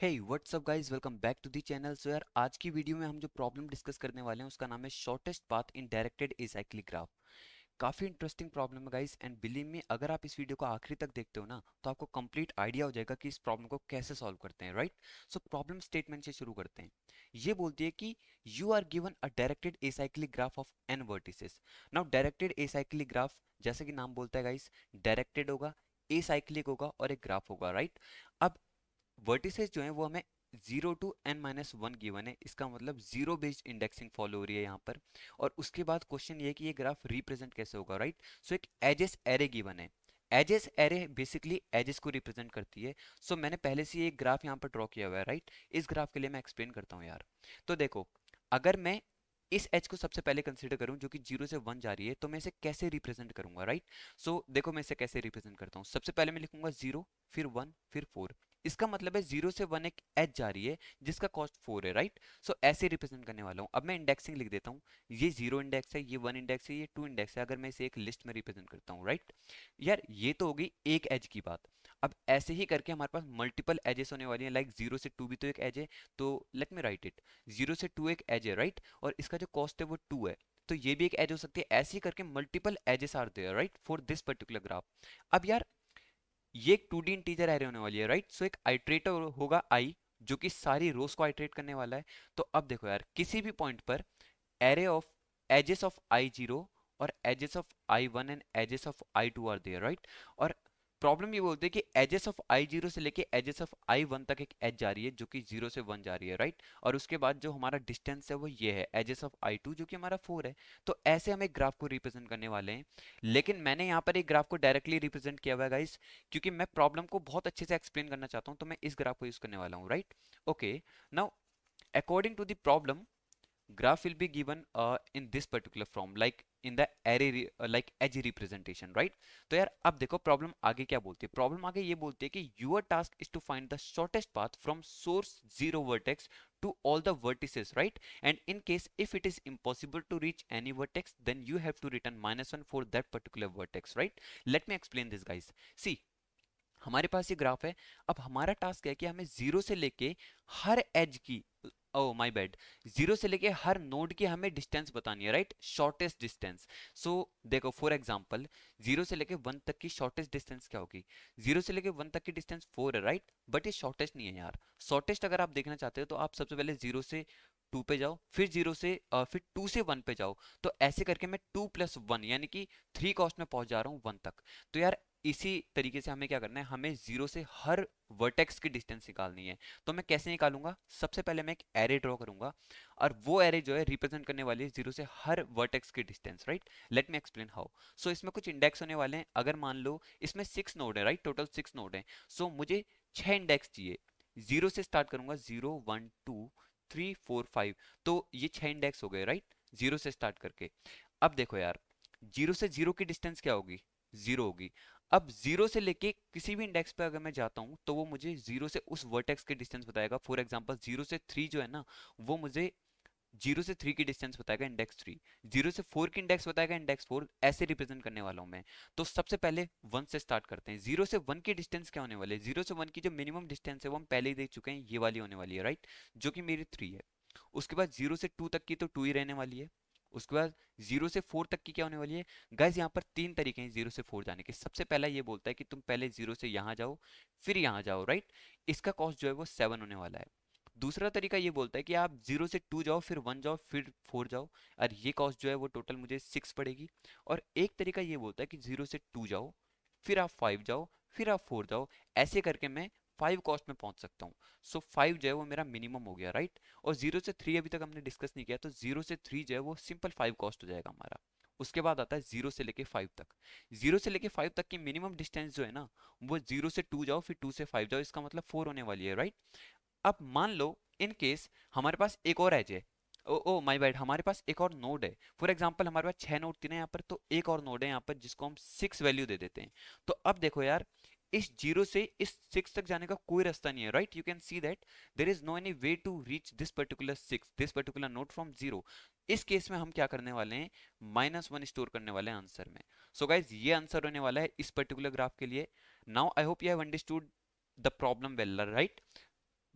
Hey whatsapp guys welcome back to the channel so यार आज की वीडियो में हम जो प्रॉब्लम डिस्कस करने वाले हैं उसका नाम है shortest path in directed a graph काफ़ी इंटरेस्टिंग प्रॉब्लम है गाइस एंड बिलीव मी अगर आप इस वीडियो को आखिरी तक देखते हो ना तो आपको कंप्लीट आइडिया हो जाएगा कि इस प्रॉब्लम को कैसे सॉल्व करते हैं राइट सो प्रॉब्लम स्टेटमेंट से शुरू करते हैं ये बोलती है कि you are given a directed a graph of n vertices now directed a graph जैसे कि नाम बोलता है गाइस डायरेक्टेड होगा ए होगा और एक ग्राफ होगा राइट अब वर्टिसेज जो है वो हमें zero to n minus one given है इसका मतलब जीरो बेस्ड इंडेक्सिंग फॉलो हो रही है यहाँ पर और उसके बाद क्वेश्चन ये कि ये ग्राफ रिप्रेजेंट कैसे होगा राइट सो एक एजेस एरे गिवन है एजेस एरे बेसिकली एजेस को रिप्रेजेंट करती है सो so, मैंने पहले से एक ग्राफ यहाँ पर ड्रॉ किया हुआ है राइट इस ग्राफ के लिए मैं एक्सप्लेन करता हूँ यार तो देखो अगर मैं इस एज को सबसे पहले कंसिडर करूँ जो कि जीरो से वन जा रही है तो मैं इसे कैसे रिप्रेजेंट करूंगा राइट सो so, देखो मैं इसे कैसे रिप्रेजेंट करता हूँ सबसे पहले मैं लिखूंगा जीरो फिर वन फिर फोर इसका मतलब है जीरो से वन एक एच जा रही है जिसका कॉस्ट फोर है राइट सो so, ऐसे रिप्रेजेंट करने वाला हूँ अब मैं इंडेक्सिंग लिख देता हूँ ये जीरो इंडेक्स है ये वन इंडेक्स है ये टू इंडेक्स है अगर मैं इसे एक लिस्ट में रिप्रेजेंट करता हूँ राइट यार ये तो होगी एक एज की बात अब ऐसे ही करके हमारे पास मल्टीपल एजेस होने वाली हैं लाइक जीरो से टू भी तो एक एज है तो let me write it zero से टू एक एज है राइट और इसका जो कॉस्ट है वो टू है तो ये भी एक एज हो सकती है ऐसे ही करके multiple edges are there right for this particular graph अब यार ये एक टू डी इंटीजर एरे होने वाली है राइट सो एक आइट्रेटर होगा आई जो कि सारी रोज को आइट्रेट करने वाला है तो अब देखो यार किसी भी पॉइंट पर array of edges of i zero और edges of i one and edges of i two are there right और प्रॉब्लम ये बोलते हैं कि एजेस ऑफ आई जीरो से लेके एजेस ऑफ आई वन तक एक एज जा रही है जो कि जीरो से वन जा रही है राइट और उसके बाद जो हमारा डिस्टेंस है वो ये है एजेस ऑफ आई टू जो कि हमारा फोर है तो ऐसे हम एक ग्राफ को रिप्रेजेंट करने वाले हैं लेकिन मैंने यहाँ पर एक ग्राफ को डायरेक्टली रिप्रेजेंट किया हुआ है गाइस क्योंकि मैं प्रॉब्लम को बहुत अच्छे से एक्सप्लेन करना चाहता हूँ तो मैं इस ग्राफ को यूज करने वाला हूँ right okay now according to the problem graph will be given uh, in this particular form like in the array like edge representation right तो यार अब देखो प्रॉब्लम आगे क्या बोलती है प्रॉब्लम आगे ये बोलती है कि your task is to find the shortest path from source zero vertex to all the vertices right and in case if it is impossible to reach any vertex then you have to return minus one for that particular vertex right let me explain this guys see हमारे पास ये graph है अब हमारा task है कि हमें zero से लेके हर एज की ओ माय बैड जीरो से लेके हर नोड की हमें डिस्टेंस बतानी है राइट शॉर्टेस्ट डिस्टेंस सो देखो फॉर एग्जांपल जीरो से लेके वन तक की शॉर्टेस्ट डिस्टेंस क्या होगी जीरो से लेके वन तक की डिस्टेंस फोर है राइट बट ये शॉर्टेस्ट नहीं है यार शॉर्टेस्ट अगर आप देखना चाहते हो तो आप सबसे पहले जीरो से टू पे जाओ फिर जीरो से आ, फिर टू से वन पे जाओ तो ऐसे करके मैं टू प्लस वन यानी कि थ्री कॉस्ट में पहुंच जा रहा हूँ वन तक तो यार इसी तरीके से हमें क्या करना है हमें जीरो से हर वर्टेक्स की डिस्टेंस निकालनी है तो मैं कैसे निकालूंगा सबसे पहले मैं एक एरे ड्रॉ करूंगा और वो एरे जो है रिप्रेजेंट करने वाली है जीरो से हर वर्टेक्स की distance right let me explain how so इसमें कुछ इंडेक्स होने वाले हैं अगर मान लो इसमें सिक्स नोड है राइट टोटल सिक्स नोड है सो so, मुझे छह इंडेक्स चाहिए जीरो से स्टार्ट करूंगा zero one two three four five तो ये छह इंडेक्स हो गए राइट जीरो से स्टार्ट करके अब देखो यार जीरो से जीरो की डिस्टेंस क्या होगी जीरो होगी अब जीरो से लेके किसी भी इंडेक्स पे अगर मैं जाता हूँ तो वो मुझे जीरो से उस वर्टेक्स के डिस्टेंस बताएगा फॉर एग्जाम्पल जीरो से थ्री जो है ना वो मुझे जीरो से थ्री की डिस्टेंस बताएगा इंडेक्स थ्री जीरो से फोर की इंडेक्स बताएगा इंडेक्स फोर ऐसे रिप्रेजेंट करने वाला हूँ मैं तो सबसे पहले वन से स्टार्ट करते हैं जीरो से वन की डिस्टेंस क्या होने वाले जीरो से वन की जो मिनिमम डिस्टेंस है वो हम पहले ही देख चुके हैं ये वाली होने वाली है राइट जो कि मेरी थ्री है उसके बाद जीरो से टू तक की तो टू ही रहने वाली है उसके बाद जीरो से फोर तक की क्या होने वाली है गैस यहाँ पर तीन तरीके हैं जीरो से फोर जाने के सबसे पहला ये बोलता है कि तुम पहले जीरो से यहाँ जाओ फिर यहाँ जाओ राइट इसका कॉस्ट जो है वो सेवन होने वाला है दूसरा तरीका ये बोलता है कि आप जीरो से टू जाओ फिर वन जाओ फिर फोर जाओ और ये कॉस्ट जो है वो टोटल मुझे सिक्स पड़ेगी और एक तरीका ये बोलता है कि जीरो से टू जाओ फिर आप फाइव जाओ फिर आप फोर जाओ ऐसे करके मैं फाइव कॉस्ट में पहुंच सकता हूं सो so, फाइव जो है वो मेरा मिनिमम हो गया राइट right? और जीरो से थ्री अभी तक हमने डिस्कस नहीं किया तो जीरो से थ्री जो है वो सिंपल फाइव कॉस्ट हो जाएगा हमारा उसके बाद आता है जीरो से लेके फाइव तक जीरो से लेके फाइव तक की मिनिमम डिस्टेंस जो है ना वो जीरो से टू जाओ फिर टू से फाइव जाओ इसका मतलब फोर होने वाली है राइट अब मान लो इन केस हमारे पास एक और एज है ओ ओ माय बैड हमारे पास एक और नोड है फॉर एग्जांपल हमारे पास छह नोड तीन है यहाँ पर तो एक और नोड है यहाँ पर जिसको हम सिक्स वैल्यू दे देते हैं तो अब देखो यार इस जीरो से इस सिक्स तक जाने का कोई रास्ता नहीं है right you can see that there is no any way to reach this particular six this particular node from zero इस केस में हम क्या करने वाले हैं माइनस वन स्टोर करने वाले हैं आंसर में सो so गाइज ये आंसर होने वाला है इस पर्टिकुलर ग्राफ के लिए now I hope you have understood the problem well right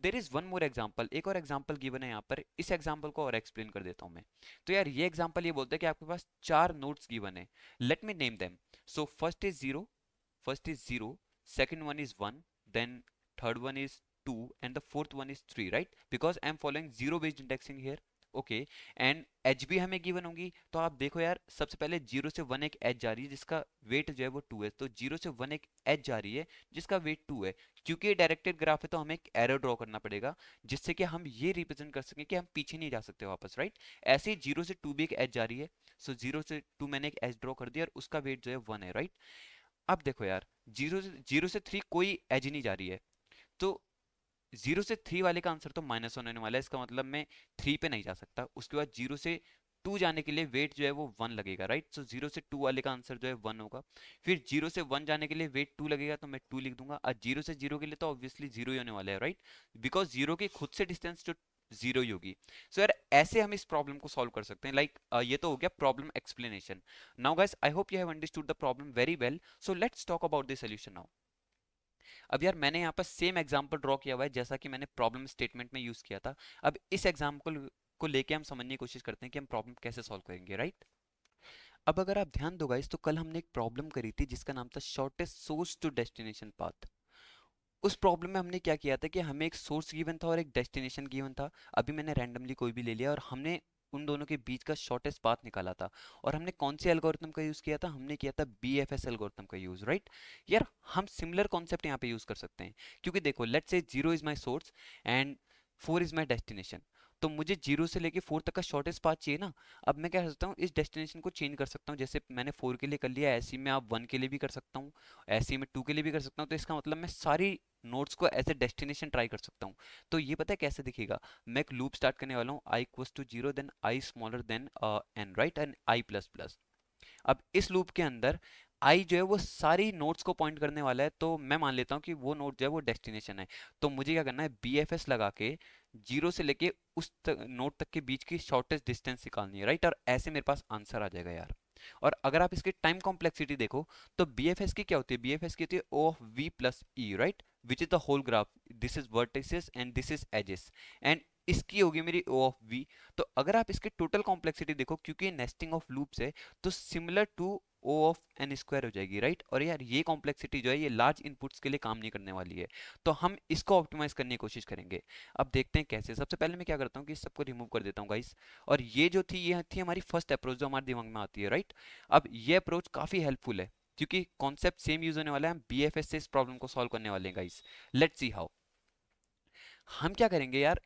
there is one more example एक और एग्जाम्पल गिवन है यहाँ पर इस एग्जाम्पल को और एक्सप्लेन कर देता हूँ मैं तो यार ये एग्जाम्पल ये बोलते हैं कि आपके पास चार नोट्स गिवन है let me name them so first is zero first is zero second one is 1 then third one is 2 and the fourth one is 3 right because I am following zero based indexing here okay and edge भी हमें given होंगी तो आप देखो यार सबसे पहले zero से वन एक एज जा रही है जिसका वेट जो है वो टू है तो जीरो से वन एक एज जा रही है जिसका वेट टू है क्योंकि डायरेक्टेड ग्राफ है तो हमें एक एरो ड्रॉ करना पड़ेगा जिससे कि हम ये रिप्रेजेंट कर सकें कि हम पीछे नहीं जा सकते वापस राइट ऐसे ही जीरो से टू भी एक एज जा रही है सो so जीरो से टू मैंने एक एज ड्रॉ कर दिया और उसका वेट जो है वन है राइट अब देखो यार जीरो से जीरो से थ्री कोई एज नहीं जा रही है तो जीरो से थ्री वाले का आंसर तो माइनस वन होने वाला है इसका मतलब मैं थ्री पे नहीं जा सकता उसके बाद जीरो से टू जाने के लिए वेट जो है वो वन लगेगा राइट सो जीरो से टू वाले का आंसर जो है वन होगा फिर जीरो से वन जाने के लिए वेट टू लगेगा तो मैं टू लिख दूंगा और जीरो से जीरो के लिए तो ऑब्वियसली जीरो ही होने वाला है राइट बिकॉज जीरो के खुद से डिस्टेंस जो जीरो ही होगी सो so, यार ऐसे हम इस प्रॉब्लम को सॉल्व कर सकते हैं लाइक like, ये तो हो गया problem explanation now guys I hope you have understood the problem very well so let's talk about the solution now अब यार मैंने यहाँ पर सेम एग्जांपल ड्रॉ किया हुआ है जैसा कि मैंने प्रॉब्लम स्टेटमेंट में यूज किया था अब इस एग्जाम्पल को लेके हम समझने की कोशिश करते हैं कि हम प्रॉब्लम कैसे सॉल्व करेंगे राइट right? अब अगर आप ध्यान दो गाइस तो कल हमने एक प्रॉब्लम करी थी जिसका नाम था shortest source to destination path उस प्रॉब्लम में हमने क्या किया था कि हमें एक सोर्स गिवन था और एक डेस्टिनेशन गिवन था अभी मैंने रैंडमली कोई भी ले लिया और हमने उन दोनों के बीच का शॉर्टेस्ट पाथ निकाला था और हमने कौन से एल्गोरिथम का यूज़ किया था हमने किया था बी एफ एस एल्गोरिथम का यूज़ राइट यार हम सिमिलर कॉन्सेप्ट यहाँ पे यूज़ कर सकते हैं क्योंकि देखो let say zero is my source and four is my destination तो मुझे जीरो से लेके फोर तक का शॉर्टेस्ट पाथ चाहिए ना अब मैं क्या कर सकता हूँ इस डेस्टिनेशन को चेंज कर सकता हूँ जैसे मैंने फोर के लिए कर लिया ऐसी में आप वन के लिए भी कर सकता हूँ ऐसी में टू के लिए भी कर सकता हूँ तो इसका मतलब मैं सारी नोट्स को ऐसे डेस्टिनेशन ट्राई कर सकता हूँ तो ये पता है कैसे दिखेगा मैं एक लूप स्टार्ट करने वाला हूँ i equals to zero then i smaller than n right and i plus plus अब इस लूप के अंदर आई जो है वो सारी नोट्स को पॉइंट करने वाला है तो मैं मान लेता हूँ कि वो नोट जो है वो डेस्टिनेशन है तो मुझे क्या करना है बी एफ एस लगा के जीरो से लेके उस तक, नोट तक के बीच की शॉर्टेस्ट डिस्टेंस निकालनी है राइट और ऐसे मेरे पास आंसर आ जाएगा यार और अगर आप इसकी टाइम कॉम्प्लेक्सिटी देखो तो बी एफ एस की क्या होती है बी एफ एस की होती है O of we plus E right which is the whole graph this is vertices and this is edges एंड इसकी होगी मेरी ओ ऑफ वी तो अगर आप इसके टोटल कॉम्प्लेक्सिटी देखो क्योंकि नेस्टिंग ऑफ लूप्स है तो similar to O of n square हो जाएगी राइट और यार ये कॉम्प्लेक्सिटी जो है ये लार्ज इनपुट्स के लिए काम नहीं करने वाली है तो हम इसको ऑप्टिमाइज करने की कोशिश करेंगे अब देखते हैं कैसे सबसे पहले मैं क्या करता हूँ कि इस सबको रिमूव कर देता हूँ गाइस और ये जो थी ये थी हमारी फर्स्ट अप्रोच जो हमारे दिमाग में आती है राइट अब ये अप्रोच काफ़ी हेल्पफुल है क्योंकि कॉन्सेप्ट सेम यूज होने वाला है हम बी से इस प्रॉब्लम को सॉल्व करने वाले हैं गाइस लेट सी हाउ हम क्या करेंगे यार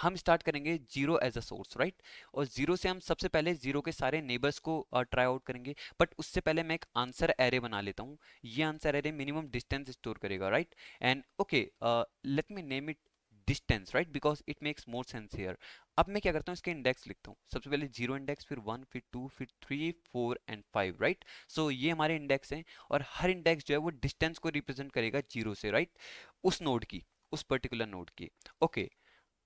हम स्टार्ट करेंगे zero as a source right और जीरो से हम सबसे पहले जीरो के सारे नेबर्स को ट्राई आउट करेंगे बट उससे पहले मैं एक आंसर एरे बना लेता हूँ ये answer array minimum distance store करेगा right and okay let me name it distance right because it makes more sense here अब मैं क्या करता हूँ इसके इंडेक्स लिखता हूँ सबसे पहले जीरो इंडेक्स फिर वन फिर टू फिर three four and five right so ये हमारे इंडेक्स हैं और हर इंडेक्स जो है वो डिस्टेंस को रिप्रेजेंट करेगा जीरो से राइट right? उस नोड की उस पर्टिकुलर नोड की ओके okay,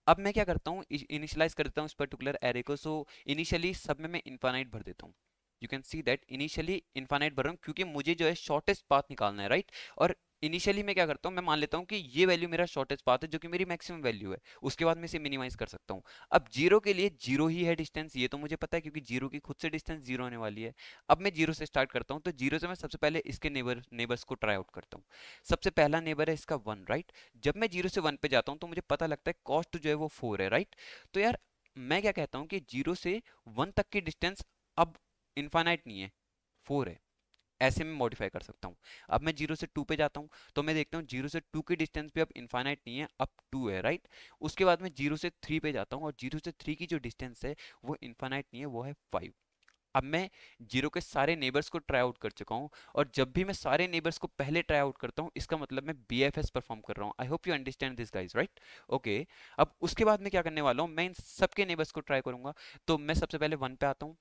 अब मैं क्या करता हूँ इनिशलाइज कर देता हूँ इस पर्टिकुलर एरे को सो इनिशियली सब में मैं इन्फानाइट भर देता हूँ you can see that initially infinite भर रहा हूँ क्योंकि मुझे जो है शॉर्टेस्ट पाथ निकालना है राइट right? और इनिशियली मैं क्या करता हूँ मैं मान लेता हूँ कि ये वैल्यू मेरा शॉर्टेस्ट पाथ है जो कि मेरी मैक्सिमम वैल्यू है उसके बाद मैं इसे मिनिमाइज कर सकता हूँ अब जीरो के लिए जीरो ही है डिस्टेंस ये तो मुझे पता है क्योंकि जीरो की खुद से डिस्टेंस जीरो होने वाली है अब मैं जीरो से स्टार्ट करता हूँ तो जीरो से मैं सबसे पहले इसके नेबर नेबर्स को ट्राई आउट करता हूँ सबसे पहला नेबर है इसका वन राइट right? जब मैं जीरो से वन पे जाता हूँ तो मुझे पता लगता है कॉस्ट जो है वो फोर है राइट right? तो यार मैं क्या कहता हूँ कि जीरो से वन तक की डिस्टेंस अब इन्फाइनाइट नहीं है फोर है ऐसे में मॉडिफाई कर सकता हूँ अब मैं जीरो से टू पे जाता हूँ तो मैं देखता हूँ जीरो से टू की डिस्टेंस भी अब इन्फाइनाइट नहीं है अब टू है राइट उसके बाद मैं जीरो से थ्री पे जाता हूँ और जीरो से थ्री की जो डिस्टेंस है वो इन्फाइनाइट नहीं है वो है फाइव अब मैं जीरो के सारे नेबर्स को ट्राई आउट कर चुका हूँ और जब भी मैं सारे नेबर्स को पहले ट्राई आउट करता हूँ इसका मतलब मैं बी एफ एस परफॉर्म कर रहा हूँ I hope you understand this guys right okay अब उसके बाद मैं क्या करने वाला हूँ मैं इन सबके नेबर्स को ट्राई करूंगा तो मैं सबसे पहले वन पे आता हूँ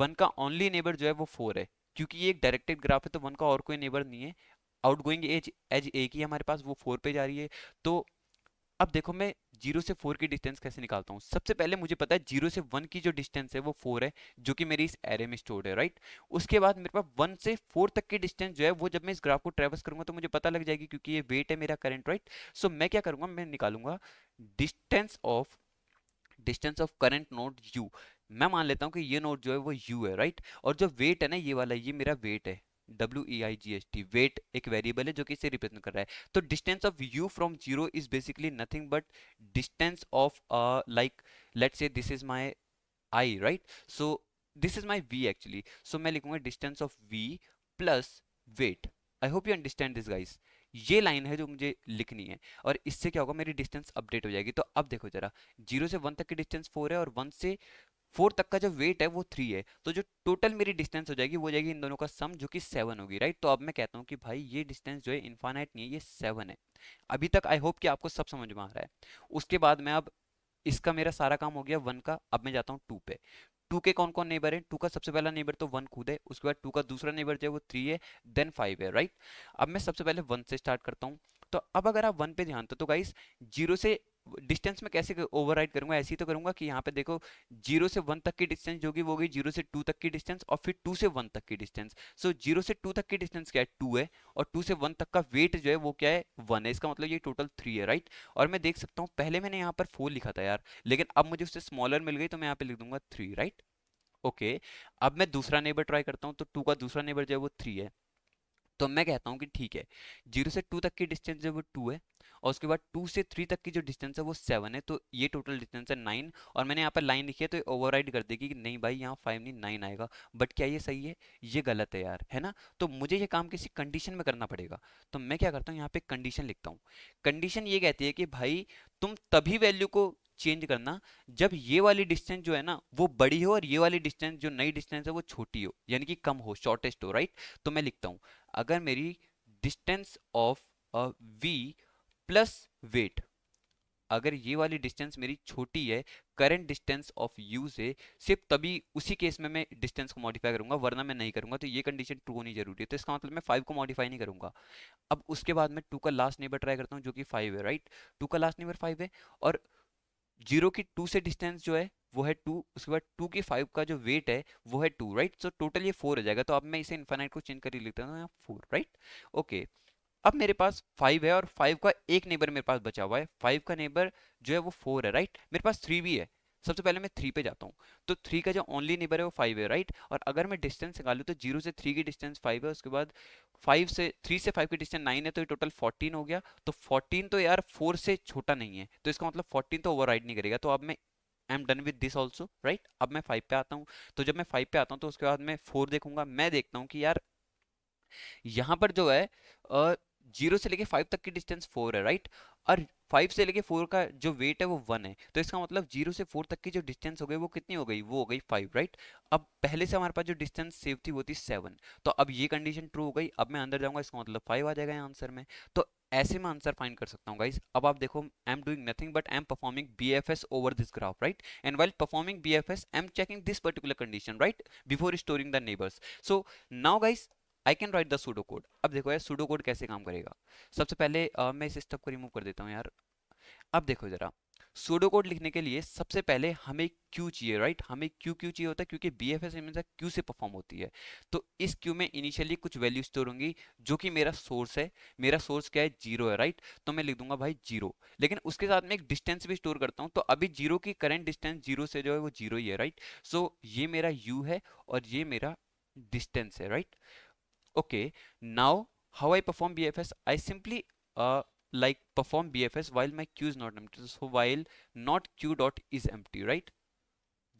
वन का ओनली नेबर जो है वो फोर है क्योंकि ये एक डायरेक्टेड ग्राफ है तो वन का और कोई नेबर नहीं है outgoing edge edge a की हमारे पास वो फोर पे जा रही है तो अब देखो मैं जीरो से फोर की डिस्टेंस कैसे निकालता हूँ सबसे पहले मुझे पता है जीरो से वन की जो डिस्टेंस है वो फोर है जो कि मेरी इस एरे में स्टोर्ड है राइट उसके बाद मेरे पास वन से फोर तक की डिस्टेंस जो है वो जब मैं इस ग्राफ को ट्रेवल्स करूंगा तो मुझे पता लग जाएगी क्योंकि ये वेट है मेरा करंट राइट सो मैं क्या करूंगा मैं निकालूंगा distance of distance of current node u मैं मान लेता हूँ कि ये नोट जो है वो यू है राइट और जो वेट है ना ये वाला ये मेरा वेट है W E I G S T weight एक वेरिएबल है जो कि इसे रिप्रेजेंट कर रहा है तो distance of u from zero is basically nothing but distance of like let say this is my i right so this is my v actually so मैं लिखूंगा distance of we plus weight I hope you understand this guys ये line है जो मुझे लिखनी है और इससे क्या होगा मेरी डिस्टेंस अपडेट हो जाएगी तो अब देखो जरा जीरो से वन तक की डिस्टेंस फोर है और वन से फोर तक का जो वेट है वो थ्री है तो जो टोटल मेरी डिस्टेंस हो जाएगी वो जाएगी इन दोनों का सम जो कि सेवन होगी राइट तो अब मैं कहता हूँ कि भाई ये डिस्टेंस जो है इन्फानाइट नहीं है ये सेवन है अभी तक आई होप कि आपको सब समझ में आ रहा है उसके बाद मैं अब इसका मेरा सारा काम हो गया वन का अब मैं जाता हूँ टू पे टू के कौन कौन नेबर है टू का सबसे पहला नेबर तो वन खुद है उसके बाद टू का दूसरा नेबर जो है वो थ्री है देन फाइव है राइट अब मैं सबसे पहले वन से स्टार्ट करता हूँ तो अब अगर आप वन पे ध्यान दो तो गाइस जीरो से डिस्टेंस में कैसे ओवर करूंगा ऐसे ही तो करूंगा कि यहाँ पे देखो जीरो से वन तक की डिस्टेंस जो कि वो होगी जीरो से टू तक की डिस्टेंस और फिर टू से वन तक की डिस्टेंस सो जीरो से टू तक की डिस्टेंस क्या है टू है और टू से वन तक का वेट जो है वो क्या है वन है इसका मतलब ये टोटल थ्री है राइट और मैं देख सकता हूँ पहले मैंने यहाँ पर फोर लिखा था यार लेकिन अब मुझे उससे स्मॉलर मिल गई तो मैं यहाँ पे लिख दूंगा थ्री राइट ओके अब मैं दूसरा नेबर ट्राई करता हूँ तो टू का दूसरा नेबर जो है वो थ्री है तो मैं कहता हूँ कि ठीक है जीरो से टू तक की डिस्टेंस है वो टू है और उसके बाद टू से थ्री तक की जो डिस्टेंस है वो सेवन है तो ये टोटल डिस्टेंस है नाइन और मैंने यहाँ पर लाइन लिखी है तो ओवरराइड कर देगी कि नहीं भाई यहाँ फाइव नहीं नाइन आएगा बट क्या ये सही है ये गलत है यार है ना तो मुझे ये काम किसी कंडीशन में करना पड़ेगा तो मैं क्या करता हूँ यहाँ पर कंडीशन लिखता हूँ कंडीशन ये कहती है कि भाई तुम तभी वैल्यू को चेंज करना जब ये वाली डिस्टेंस जो है ना वो बड़ी हो और ये वाली डिस्टेंस जो नई डिस्टेंस है वो छोटी हो यानी कि कम हो शॉर्टेस्ट हो राइट तो मैं लिखता हूँ अगर मेरी distance of we plus weight अगर ये वाली डिस्टेंस मेरी छोटी है करंट डिस्टेंस ऑफ यू से सिर्फ तभी उसी केस में मैं डिस्टेंस को मॉडिफाई करूंगा वरना मैं नहीं करूंगा तो ये कंडीशन टू होनी जरूरी है तो इसका मतलब मैं फाइव को मॉडिफाई नहीं करूंगा अब उसके बाद मैं टू का लास्ट नेबर ट्राई करता हूँ जो कि फाइव है राइट टू का लास्ट नेबर फाइव है और जीरो की टू से डिस्टेंस जो है वो है टू उसके बाद टू की फाइव का जो वेट है वो है टू राइट सो टोटल ये फोर हो जाएगा तो अब मैं इसे इन्फाइनाइट को चेंज कर लेता हूँ फोर राइट ओके अब मेरे पास फाइव है और फाइव का एक नेबर मेरे पास बचा हुआ है फाइव का नेबर जो है वो फोर है राइट मेरे पास थ्री भी है सबसे पहले मैं थ्री पे जाता हूँ तो थ्री का जो ओनली नेबर है वो फाइव है राइट और अगर मैं डिस्टेंस निकालू तो जीरो से थ्री की डिस्टेंस फाइव है उसके बाद फाइव से थ्री से फाइव की डिस्टेंस नाइन है तो ये टोटल फोर्टीन हो गया तो फोर्टीन तो यार फोर से छोटा नहीं है तो इसका मतलब फोर्टीन तो ओवर नहीं करेगा तो अब मैं I M done with this also right अब मैं फाइव पे आता हूँ तो जब मैं फाइव पे आता हूँ तो उसके बाद मैं फोर देखूंगा मैं देखता हूँ कि यार यहाँ पर जो है जीरो से लेके फाइव तक की डिस्टेंस फोर है राइट और फाइव से लेके फोर का जो वेट है वो वन है तो इसका मतलब जीरो से फोर तक की जो डिस्टेंस हो गई वो कितनी हो गई वो हो गई फाइव राइट अब पहले से हमारे पास जो डिस्टेंस सेव थी वो थी सेवन तो अब ये कंडीशन ट्रू हो गई अब मैं अंदर जाऊंगा इसका मतलब फाइव आ जाएगा आंसर में तो ऐसे में आंसर फाइंड कर सकता हूँ गाइज अब आप देखो I am doing nothing but I am performing B F S over this graph right and while performing B F S I am checking this particular condition right before storing the neighbours so now guys I can write the pseudo code अब देखो यार pseudo code कैसे काम करेगा सबसे पहले आ, मैं इस स्टेप को रिमूव कर देता हूँ यार अब देखो ज़रा सूडो कोड लिखने के लिए सबसे पहले हमें क्यू चाहिए राइट हमें क्यू क्यू चाहिए होता है क्योंकि बी एफ एस हमेशा क्यू से परफॉर्म होती है तो इस क्यू में इनिशियली कुछ वैल्यू स्टोर होंगी जो कि मेरा सोर्स है मेरा सोर्स क्या है जीरो है राइट तो मैं लिख दूंगा भाई जीरो लेकिन उसके साथ में एक डिस्टेंस भी स्टोर करता हूँ तो अभी जीरो की करेंट डिस्टेंस जीरो से जो है वो जीरो ही है राइट सो ये मेरा यू है और ये मेरा डिस्टेंस है right right? okay now how I perform BFS I simply uh, like perform BFS while my queue is not empty so while not queue dot is empty right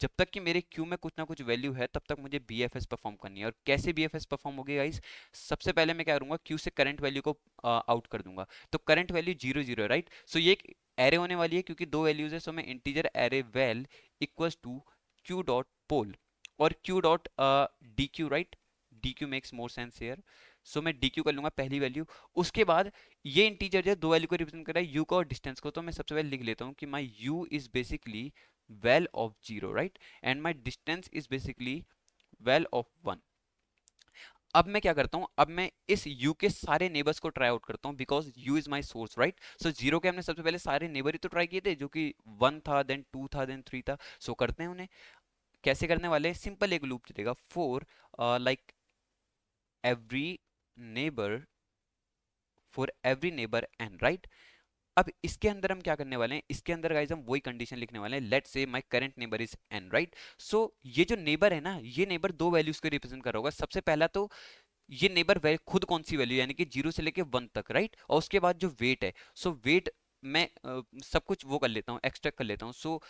जब तक कि मेरे क्यू में कुछ ना कुछ वैल्यू है तब तक मुझे बी एफ एस परफॉर्म करनी है और कैसे बी एफ एस परफॉर्म होगी गाइस सबसे पहले मैं क्या करूंगा क्यू से करंट वैल्यू को आउट uh, कर दूंगा तो current value zero zero right so ये एक एरे होने वाली है क्योंकि दो वैल्यूज है सो मैं integer array val equals to queue dot poll और queue dot dequeue right dequeue makes more sense here so मैं डी क्यू कर लूंगा पहली वैल्यू उसके बाद ये इंटीजर जो है दो वैल्यू को रिप्रेजेंट कर रहा है यू का और डिस्टेंस को तो मैं सबसे पहले लिख लेता हूँ कि my u is basically val of zero right and my distance is basically val of one अब मैं क्या करता हूँ अब मैं इस U के सारे नेबर्स को ट्राई आउट करता हूँ because U is my source right so zero के हमने सबसे पहले सारे नेबर ही तो ट्राई किए थे जो कि वन था देन टू था देन थ्री था सो so, करते हैं उन्हें कैसे करने वाले सिंपल एक लूप चलेगा for like every neighbor for every neighbor n right अब इसके अंदर हम क्या करने वाले हैं इसके अंदर गाइज हम वही कंडीशन लिखने वाले हैं let say my current neighbour is n right so ये जो नेबर है ना ये नेबर दो वैल्यूज को रिप्रेजेंट कर होगा सबसे पहला तो ये नेबर खुद कौन सी वैल्यू यानी कि जीरो से लेके वन तक राइट right? और उसके बाद जो वेट है सो so वेट मैं uh, सब कुछ वो कर लेता हूँ एक्सट्रैक्ट कर लेता हूँ so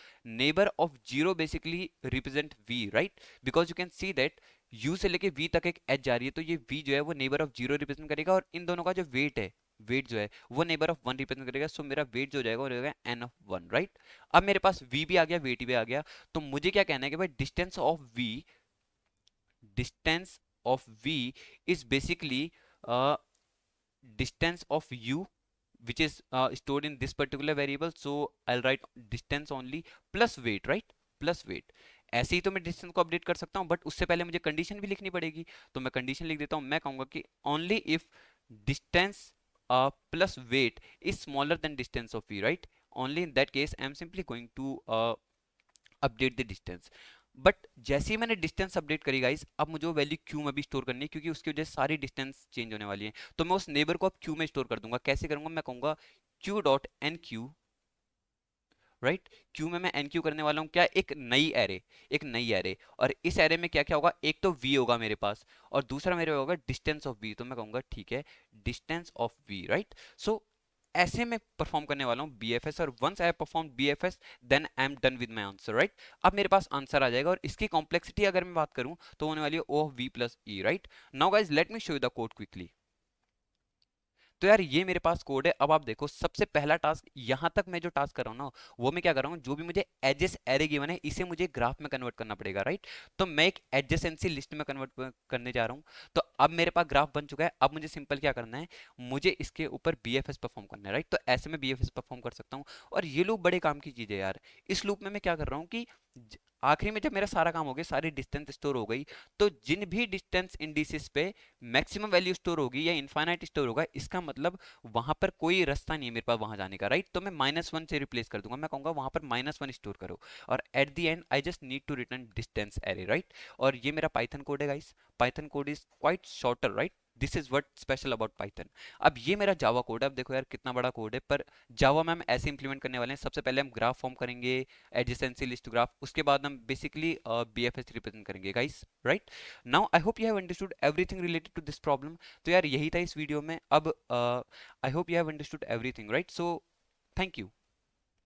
neighbour of zero basically represent v right because you can see that u से लेके वी तक एक एच जा रही है तो ये वी जो है वो नेबर ऑफ जीरो रिप्रेजेंट करेगा और इन दोनों का जो वेट है वेट जो है वो नेबर ऑफ वन रिप्रेजेंट करेगा सो मेरा वेट जो जाएगा वो रहेगा एन ऑफ वन राइट अब मेरे पास वी भी आ गया वेट भी आ गया तो मुझे क्या कहना है कि भाई distance of v distance of v is basically distance of u which is stored in this particular variable so I write distance only plus weight right plus weight ऐसे ही तो मैं डिस्टेंस को अपडेट कर सकता हूँ बट उससे पहले मुझे कंडीशन भी लिखनी पड़ेगी तो मैं कंडीशन लिख देता हूँ मैं कहूँगा कि only if distance plus weight is smaller than distance of we right only in that case I am simply going to update the distance but जैसे ही मैंने डिस्टेंस अपडेट करी गाइस अब मुझे वो वैल्यू क्यू में भी स्टोर करनी है क्योंकि उसकी वजह से सारी डिस्टेंस चेंज होने वाली है तो मैं उस नेबर को अब क्यू में स्टोर कर दूंगा कैसे करूंगा मैं कहूंगा Q dot N Q right Q में मैं एन क्यू करने वाला हूँ क्या एक नई एरे एक नई एरे और इस एरे में क्या क्या होगा एक तो वी होगा मेरे पास और दूसरा मेरे होगा डिस्टेंस ऑफ वी तो मैं कहूँगा ठीक है distance of we right so ऐसे में परफॉर्म करने वाला हूँ बी एफ एस और once I perform B F S then I am done with my answer right अब मेरे पास आंसर आ जाएगा और इसकी कॉम्प्लेक्सिटी अगर मैं बात करूँ तो होने वाली है O V plus E right now guys let me show you the code quickly तो यार ये मेरे पास कोड है अब आप देखो सबसे पहला टास्क यहाँ तक मैं जो टास्क कर रहा हूँ ना वो मैं क्या कर रहा हूँ जो भी मुझे एजेस एरे गिवन है इसे मुझे ग्राफ में कन्वर्ट करना पड़ेगा राइट तो मैं एक एडजेसेंसी लिस्ट में कन्वर्ट करने जा रहा हूँ तो अब मेरे पास ग्राफ बन चुका है अब मुझे सिंपल क्या करना है मुझे इसके ऊपर बी परफॉर्म करना है राइट तो ऐसे में बी परफॉर्म कर सकता हूँ और ये लूप बड़े काम की चीज़ है यार इस लूप में मैं क्या कर रहा हूँ कि आखिरी में जब मेरा सारा काम हो गया सारी डिस्टेंस स्टोर हो गई तो जिन भी डिस्टेंस इंडिसेस पे मैक्सिमम वैल्यू स्टोर होगी या इन्फाइनाइट स्टोर होगा इसका मतलब वहां पर कोई रास्ता नहीं है मेरे पास वहां जाने का राइट तो मैं माइनस वन से रिप्लेस कर दूंगा मैं कहूंगा वहां पर माइनस वन स्टोर करो और at the end I just need to return distance array right और ये मेरा पाइथन कोड है guys Python code is quite shorter right this is what special about Python अब ये मेरा जावा कोड है अब देखो यार कितना बड़ा कोड है पर जावा में हम ऐसे इंप्लीमेंट करने वाले हैं सबसे पहले हम ग्राफ फॉर्म करेंगे एडजेंसी लिस्ट ग्राफ उसके बाद हम basically B F S represent करेंगे guys right now I hope you have understood everything related to this problem तो यार यही था इस वीडियो में अब I hope you have understood everything right so thank you